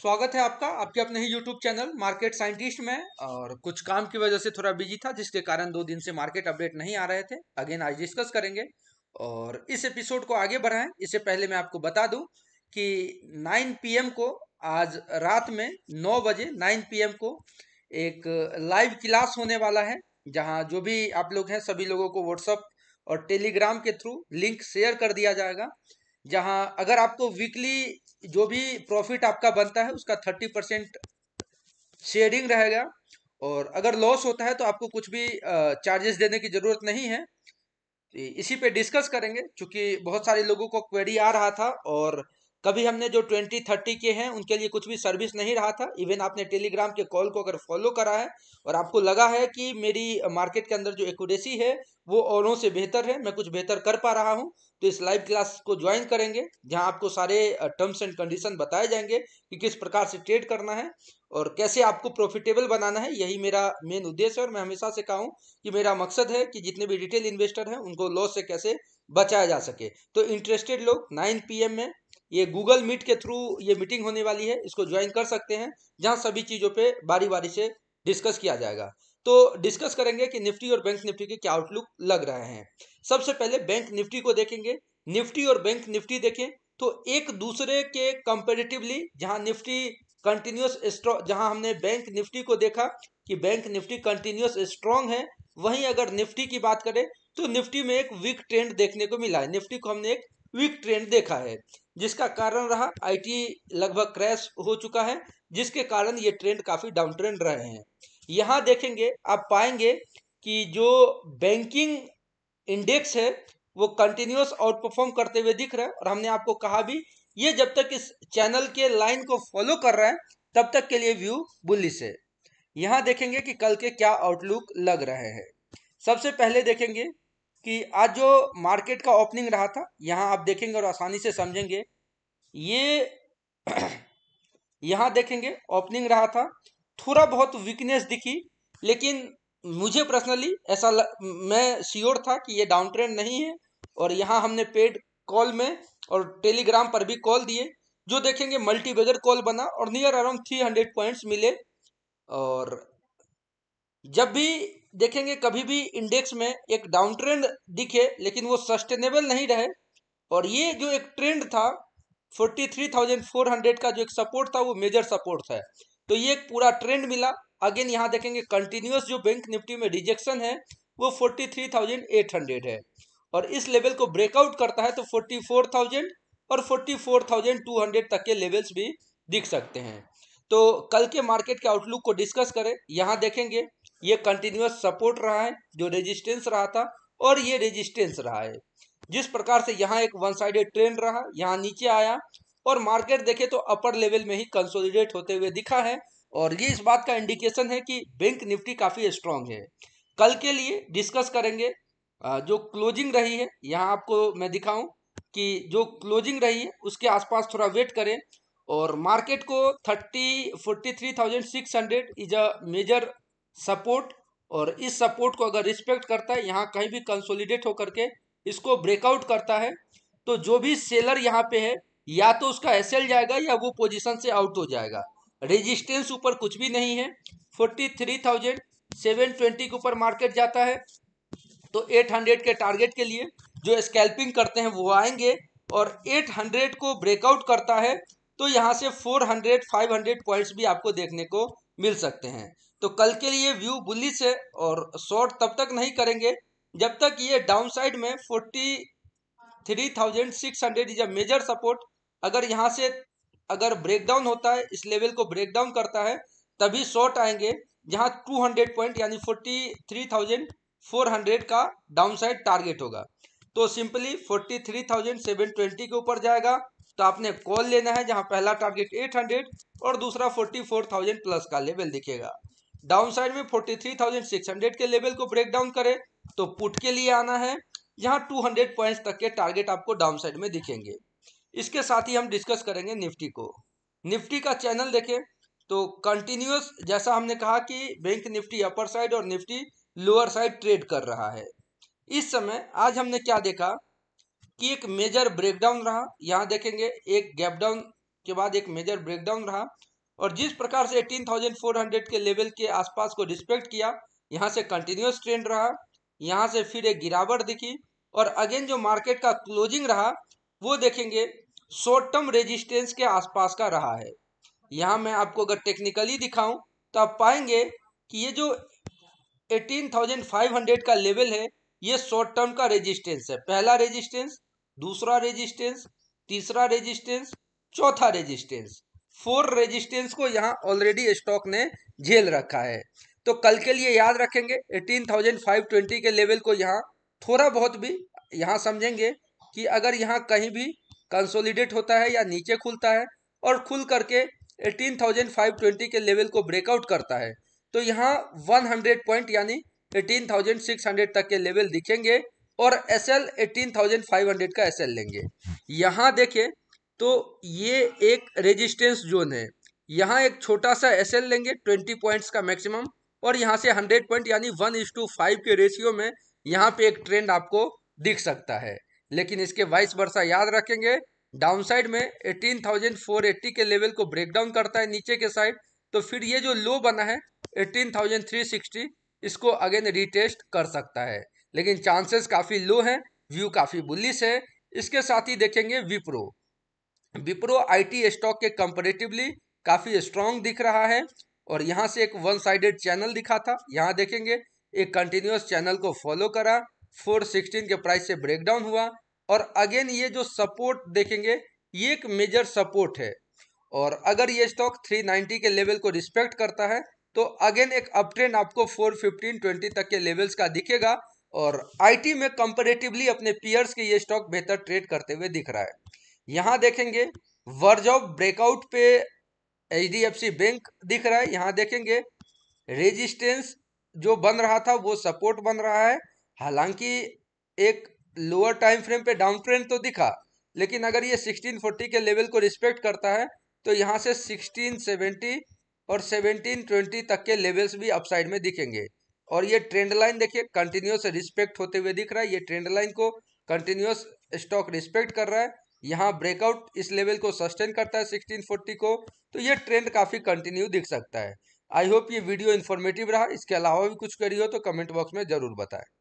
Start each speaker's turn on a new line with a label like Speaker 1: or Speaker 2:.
Speaker 1: स्वागत है आपका आपके अपने ही यूट्यूब चैनल मार्केट साइंटिस्ट में और कुछ काम की वजह से थोड़ा बिजी था जिसके कारण दो दिन से मार्केट अपडेट नहीं आ रहे थे अगेन आज डिस्कस करेंगे और इस एपिसोड को आगे बढ़ाएं इससे पहले मैं आपको बता दूं कि 9 पीएम को आज रात में 9 बजे 9 पीएम को एक लाइव क्लास होने वाला है जहाँ जो भी आप लोग हैं सभी लोगों को व्हाट्सअप और टेलीग्राम के थ्रू लिंक शेयर कर दिया जाएगा जहां अगर आपको वीकली जो भी प्रॉफिट आपका बनता है उसका थर्टी परसेंट शेयरिंग रहेगा और अगर लॉस होता है तो आपको कुछ भी चार्जेस देने की ज़रूरत नहीं है तो इसी पे डिस्कस करेंगे क्योंकि बहुत सारे लोगों को क्वेरी आ रहा था और कभी हमने जो ट्वेंटी थर्टी के हैं उनके लिए कुछ भी सर्विस नहीं रहा था इवन आपने टेलीग्राम के कॉल को अगर फॉलो करा है और आपको लगा है कि मेरी मार्केट के अंदर जो एक्यूरेसी है वो औरों से बेहतर है मैं कुछ बेहतर कर पा रहा हूँ तो इस लाइव क्लास को ज्वाइन करेंगे जहाँ आपको सारे टर्म्स एंड कंडीशन बताए जाएंगे कि किस प्रकार से ट्रेड करना है और कैसे आपको प्रॉफिटेबल बनाना है यही मेरा मेन उद्देश्य है और मैं हमेशा से कहूँ कि मेरा मकसद है कि जितने भी रिटेल इन्वेस्टर हैं उनको लॉस से कैसे बचाया जा सके तो इंटरेस्टेड लोग 9 पीएम में ये गूगल मीट के थ्रू ये मीटिंग होने वाली है इसको ज्वाइन कर सकते हैं जहाँ सभी चीज़ों पे बारी बारी से डिस्कस किया जाएगा तो डिस्कस करेंगे कि निफ्टी और बैंक निफ्टी के क्या आउटलुक लग रहे हैं सबसे पहले बैंक निफ्टी को देखेंगे निफ्टी और बैंक निफ्टी देखें तो एक दूसरे के कंपेरेटिवली जहां निफ्टी कंटिन्यूस जहां हमने बैंक निफ्टी को देखा कि बैंक निफ्टी कंटिन्यूस स्ट्रांग है वहीं अगर निफ्टी की बात करें तो निफ्टी में एक वीक ट्रेंड देखने को मिला है निफ्टी को हमने एक वीक ट्रेंड देखा है जिसका कारण रहा आईटी लगभग क्रैश हो चुका है जिसके कारण ये ट्रेंड काफ़ी डाउन ट्रेंड रहे हैं यहाँ देखेंगे आप पाएंगे कि जो बैंकिंग इंडेक्स है वो कंटिन्यूस आउट परफॉर्म करते हुए दिख रहा है और हमने आपको कहा भी ये जब तक इस चैनल के लाइन को फॉलो कर रहा है तब तक के लिए व्यू बुलिस है यहाँ देखेंगे कि कल के क्या आउटलुक लग रहे हैं सबसे पहले देखेंगे कि आज जो मार्केट का ओपनिंग रहा था यहाँ आप देखेंगे और आसानी से समझेंगे ये यहाँ देखेंगे ओपनिंग रहा था थोड़ा बहुत वीकनेस दिखी लेकिन मुझे पर्सनली ऐसा मैं श्योर था कि ये डाउन ट्रेंड नहीं है और यहाँ हमने पेड कॉल में और टेलीग्राम पर भी कॉल दिए जो देखेंगे मल्टी वेदर कॉल बना और near around three hundred points मिले और जब भी देखेंगे कभी भी इंडेक्स में एक डाउन ट्रेंड दिखे लेकिन वो सस्टेनेबल नहीं रहे और ये जो एक ट्रेंड था 43,400 का जो एक सपोर्ट था वो मेजर सपोर्ट था तो ये एक पूरा ट्रेंड मिला अगेन यहाँ देखेंगे कंटिन्यूस जो बैंक निफ्टी में रिजेक्शन है वो 43,800 है और इस लेवल को ब्रेकआउट करता है तो 44,000 और 44,200 तक के लेवल्स भी दिख सकते हैं तो कल के मार्केट के आउटलुक को डिस्कस करें यहाँ देखेंगे ये कंटिन्यूस सपोर्ट रहा है जो रेजिस्टेंस रहा था और ये रेजिस्टेंस रहा है जिस प्रकार से यहाँ एक वन साइडेड ट्रेंड रहा यहाँ नीचे आया और मार्केट देखे तो अपर लेवल में ही कंसोलिडेट होते हुए दिखा है और ये इस बात का इंडिकेशन है कि बैंक निफ्टी काफ़ी स्ट्रांग है कल के लिए डिस्कस करेंगे जो क्लोजिंग रही है यहाँ आपको मैं दिखाऊं कि जो क्लोजिंग रही है उसके आसपास थोड़ा वेट करें और मार्केट को thirty forty three thousand six hundred is a major support और इस सपोर्ट को अगर रिस्पेक्ट करता है यहाँ कहीं भी कंसोलिडेट होकर के इसको ब्रेकआउट करता है तो जो भी सेलर यहाँ पे है या तो उसका एस जाएगा या वो पोजिशन से आउट हो जाएगा रेजिस्टेंस ऊपर कुछ भी नहीं है forty three thousand seven twenty के ऊपर मार्केट जाता है तो एट हंड्रेड के टारगेट के लिए जो स्कैल्पिंग करते हैं वो आएंगे और एट हंड्रेड को ब्रेकआउट करता है तो यहाँ से 400 500 पॉइंट्स भी आपको देखने को मिल सकते हैं तो कल के लिए व्यू बुलिस है और शॉर्ट तब तक नहीं करेंगे जब तक ये डाउन साइड में forty three thousand six hundred is a major support अगर यहाँ से अगर ब्रेकडाउन होता है इस लेवल को ब्रेकडाउन करता है तभी शॉर्ट आएंगे जहाँ टू हंड्रेड पॉइंट यानी forty three thousand four hundred का डाउन साइड टारगेट होगा तो simply forty three thousand seven twenty के ऊपर जाएगा तो आपने कॉल लेना है जहां पहला टारगेट 800 और दूसरा 44,000 प्लस का लेवल दिखेगा डाउन साइड में 43,600 के लेवल को ब्रेक डाउन करें तो पुट के लिए आना है यहाँ 200 पॉइंट्स तक के टारगेट आपको डाउन साइड में दिखेंगे इसके साथ ही हम डिस्कस करेंगे निफ्टी को निफ्टी का चैनल देखें तो कंटिन्यूस जैसा हमने कहा कि बैंक निफ्टी अपर साइड और निफ्टी लोअर साइड ट्रेड कर रहा है इस समय आज हमने क्या देखा कि एक मेजर ब्रेकडाउन रहा यहाँ देखेंगे एक गैप डाउन के बाद एक मेजर ब्रेकडाउन रहा और जिस प्रकार से 18,400 के लेवल के आसपास को रिस्पेक्ट किया यहाँ से कंटिन्यूस ट्रेंड रहा यहाँ से फिर एक गिरावट दिखी और अगेन जो मार्केट का क्लोजिंग रहा वो देखेंगे शॉर्ट टर्म रेजिस्टेंस के आसपास का रहा है यहाँ मैं आपको अगर टेक्निकली दिखाऊं तो आप पाएंगे कि ये जो 18,500 का लेवल है ये शॉर्ट टर्म का रेजिस्टेंस है पहला रेजिस्टेंस दूसरा रेजिस्टेंस तीसरा रेजिस्टेंस चौथा रेजिस्टेंस फोर रेजिस्टेंस को यहाँ ऑलरेडी स्टॉक ने झेल रखा है तो कल के लिए याद रखेंगे 18,520 के लेवल को यहाँ थोड़ा बहुत भी यहाँ समझेंगे कि अगर यहाँ कहीं भी कंसोलिडेट होता है या नीचे खुलता है और खुल करके 18,520 के लेवल को ब्रेकआउट करता है तो यहाँ 100 पॉइंट यानी 18,600 तक के लेवल दिखेंगे और S L eighteen thousand five hundred का एस एल लेंगे यहाँ देखें तो ये एक रेजिस्टेंस जोन है यहाँ एक छोटा सा एस एल लेंगे ट्वेंटी पॉइंट्स का मैक्सिमम और यहाँ से हंड्रेड पॉइंट यानी वन इज टू फाइव के रेशियो में यहाँ पे एक ट्रेंड आपको दिख सकता है लेकिन इसके वाइस वर्षा याद रखेंगे डाउन साइड में एटीन थाउजेंड फोर एट्टी के लेवल को ब्रेकडाउन करता है नीचे के साइड तो फिर ये जो लो बना है एटीन थाउजेंड थ्री सिक्सटी इसको अगेन रिटेस्ट कर सकता है लेकिन चांसेस काफ़ी लो हैं व्यू काफ़ी बुलिस है इसके साथ ही देखेंगे विप्रो विप्रो आईटी स्टॉक के कंपेरेटिवली काफ़ी स्ट्रांग दिख रहा है और यहाँ से एक वन साइडेड चैनल दिखा था यहाँ देखेंगे एक कंटिन्यूस चैनल को फॉलो करा 416 के प्राइस से ब्रेकडाउन हुआ और अगेन ये जो सपोर्ट देखेंगे ये एक मेजर सपोर्ट है और अगर ये स्टॉक 390 के लेवल को रिस्पेक्ट करता है तो अगेन एक अपट्रेंड आपको 415 20 तक के लेवल्स का दिखेगा और आईटी में कंपेरेटिवली अपने पियर्स के ये स्टॉक बेहतर ट्रेड करते हुए दिख रहा है यहाँ देखेंगे वर्ज ऑफ ब्रेकआउट पे एच बैंक दिख रहा है यहाँ देखेंगे रेजिस्टेंस जो बन रहा था वो सपोर्ट बन रहा है हालांकि एक लोअर टाइम फ्रेम पे डाउन ट्रेंड तो दिखा लेकिन अगर ये 1640 के लेवल को रिस्पेक्ट करता है तो यहाँ से 1670 और 1720 तक के लेवल्स भी अपसाइड में दिखेंगे और ये ट्रेंड लाइन देखिए कंटिन्यूस रिस्पेक्ट होते हुए दिख रहा है ये ट्रेंड लाइन को कंटिन्यूस स्टॉक रिस्पेक्ट कर रहा है यहाँ ब्रेकआउट इस लेवल को सस्टेन करता है 1640 को तो ये ट्रेंड काफ़ी कंटिन्यू दिख सकता है आई होप ये वीडियो इन्फॉर्मेटिव रहा इसके अलावा भी कुछ करी हो तो कमेंट बॉक्स में ज़रूर बताएं